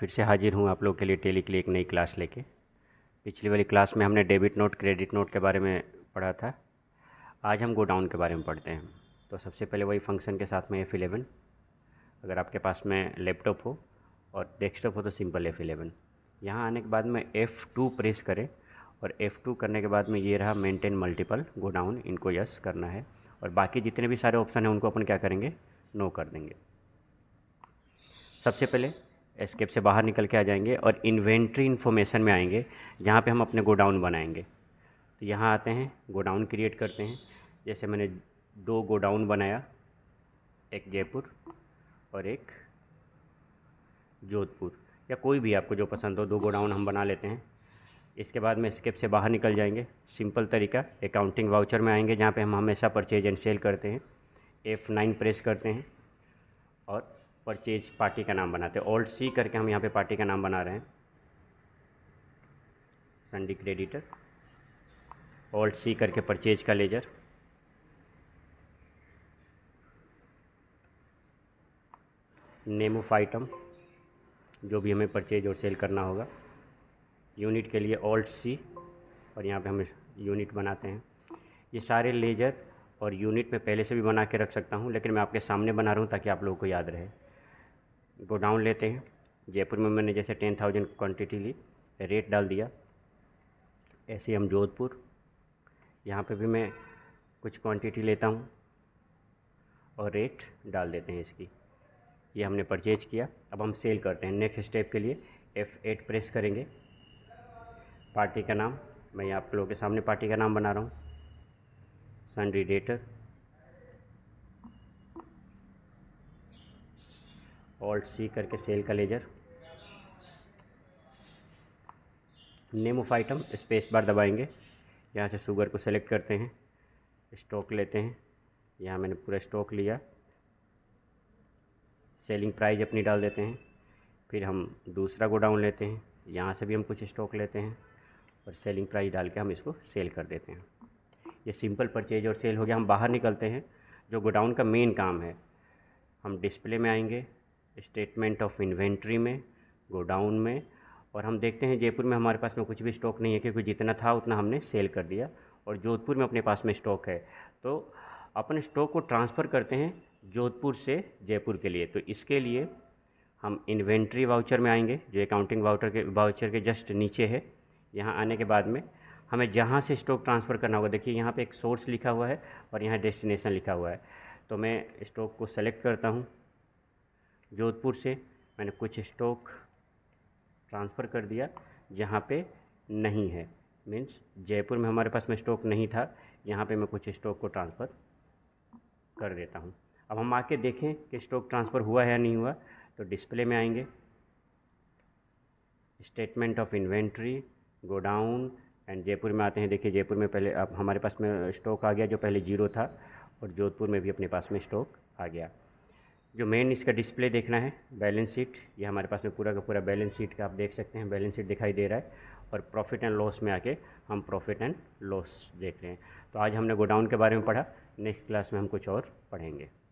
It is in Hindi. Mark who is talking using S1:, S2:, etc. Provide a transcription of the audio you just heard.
S1: फिर से हाजिर हूँ आप लोग के लिए टेली के लिए एक नई क्लास लेके पिछली वाली क्लास में हमने डेबिट नोट क्रेडिट नोट के बारे में पढ़ा था आज हम गोडाउन के बारे में पढ़ते हैं तो सबसे पहले वही फंक्शन के साथ में एफ़ इलेवन अगर आपके पास में लैपटॉप हो और डेस्कटॉप हो तो सिंपल एफ़ इलेवन यहाँ आने के बाद में एफ़ टू प्रेस करें और एफ़ टू करने के बाद में ये रहा मेनटेन मल्टीपल गोडाउन इनको यस करना है और बाकी जितने भी सारे ऑप्शन हैं उनको अपन क्या करेंगे नो कर देंगे सबसे पहले एस्केप से बाहर निकल के आ जाएंगे और इन्वेंट्री इन्फॉर्मेशन में आएंगे जहाँ पे हम अपने गोडाउन बनाएंगे तो यहाँ आते हैं गोडाउन क्रिएट करते हैं जैसे मैंने दो गोडाउन बनाया एक जयपुर और एक जोधपुर या कोई भी आपको जो पसंद हो दो गोडाउन हम बना लेते हैं इसके बाद में स्केप से बाहर निकल जाएंगे सिंपल तरीका अकाउंटिंग वाउचर में आएंगे जहाँ पे हम हमेशा परचेज एंड सेल करते हैं एफ़ नाइन प्रेस करते हैं और परचेज पार्टी का नाम बनाते हैं ऑल्ट सी करके हम यहाँ पे पार्टी का नाम बना रहे हैं संडी क्रेडिटर ओल्ड सी करके परचेज का लेजर नेम ऑफ आइटम जो भी हमें परचेज और सेल करना होगा यूनिट के लिए ओल्ड सी और यहाँ पे हम यूनिट बनाते हैं ये सारे लेजर और यूनिट में पहले से भी बना के रख सकता हूँ लेकिन मैं आपके सामने बना रहा हूँ ताकि आप लोगों को याद रहे गोडाउन लेते हैं जयपुर में मैंने जैसे टेन थाउजेंड क्वान्टिटी ली रेट डाल दिया ऐसे हम जोधपुर यहाँ पे भी मैं कुछ क्वांटिटी लेता हूँ और रेट डाल देते हैं इसकी ये हमने परचेज किया अब हम सेल करते हैं नेक्स्ट स्टेप के लिए एफ़ एट प्रेस करेंगे पार्टी का नाम मैं आप लोगों के सामने पार्टी का नाम बना रहा हूँ सन रिडेटर ऑल्ट सी करके सेल का ledger name of item space bar दबाएंगे यहाँ से शुगर को सेलेक्ट करते हैं स्टॉक लेते हैं यहाँ मैंने पूरा स्टॉक लिया सेलिंग प्राइस अपनी डाल देते हैं फिर हम दूसरा गोडाउन लेते हैं यहाँ से भी हम कुछ स्टॉक लेते हैं और सेलिंग प्राइस डाल के हम इसको सेल कर देते हैं ये सिंपल परचेज और सेल हो गया हम बाहर निकलते हैं जो गोडाउन का मेन काम है हम डिस्प्ले में आएंगे स्टेटमेंट ऑफ इन्वेंट्री में गोडाउन में और हम देखते हैं जयपुर में हमारे पास में कुछ भी स्टॉक नहीं है क्योंकि जितना था उतना हमने सेल कर दिया और जोधपुर में अपने पास में स्टॉक है तो अपने स्टॉक को ट्रांसफ़र करते हैं जोधपुर से जयपुर के लिए तो इसके लिए हम इन्वेंट्री वाउचर में आएंगे जो अकाउंटिंग वाउचर के वाउचर के जस्ट नीचे है यहाँ आने के बाद में हमें जहाँ से स्टॉक ट्रांसफ़र करना होगा देखिए यहाँ पे एक सोर्स लिखा हुआ है और यहाँ डेस्टिनेशन लिखा हुआ है तो मैं स्टॉक को सेलेक्ट करता हूँ जोधपुर से मैंने कुछ स्टॉक ट्रांसफ़र कर दिया जहाँ पे नहीं है मीन्स जयपुर में हमारे पास में स्टॉक नहीं था यहाँ पे मैं कुछ स्टॉक को ट्रांसफ़र कर देता हूँ अब हम आके देखें कि स्टॉक ट्रांसफ़र हुआ है या नहीं हुआ तो डिस्प्ले में आएंगे statement of inventory godown and Jaipur में आते हैं देखिए जयपुर में पहले अब हमारे पास में स्टॉक आ गया जो पहले जीरो था और जोधपुर में भी अपने पास में स्टॉक आ गया जो मेन इसका डिस्प्ले देखना है बैलेंस शीट ये हमारे पास में पूरा का पूरा बैलेंस शीट का आप देख सकते हैं बैलेंस शीट दिखाई दे रहा है और प्रॉफिट एंड लॉस में आके हम प्रॉफिट एंड लॉस देख रहे हैं तो आज हमने गोडाउन के बारे में पढ़ा नेक्स्ट क्लास में हम कुछ और पढ़ेंगे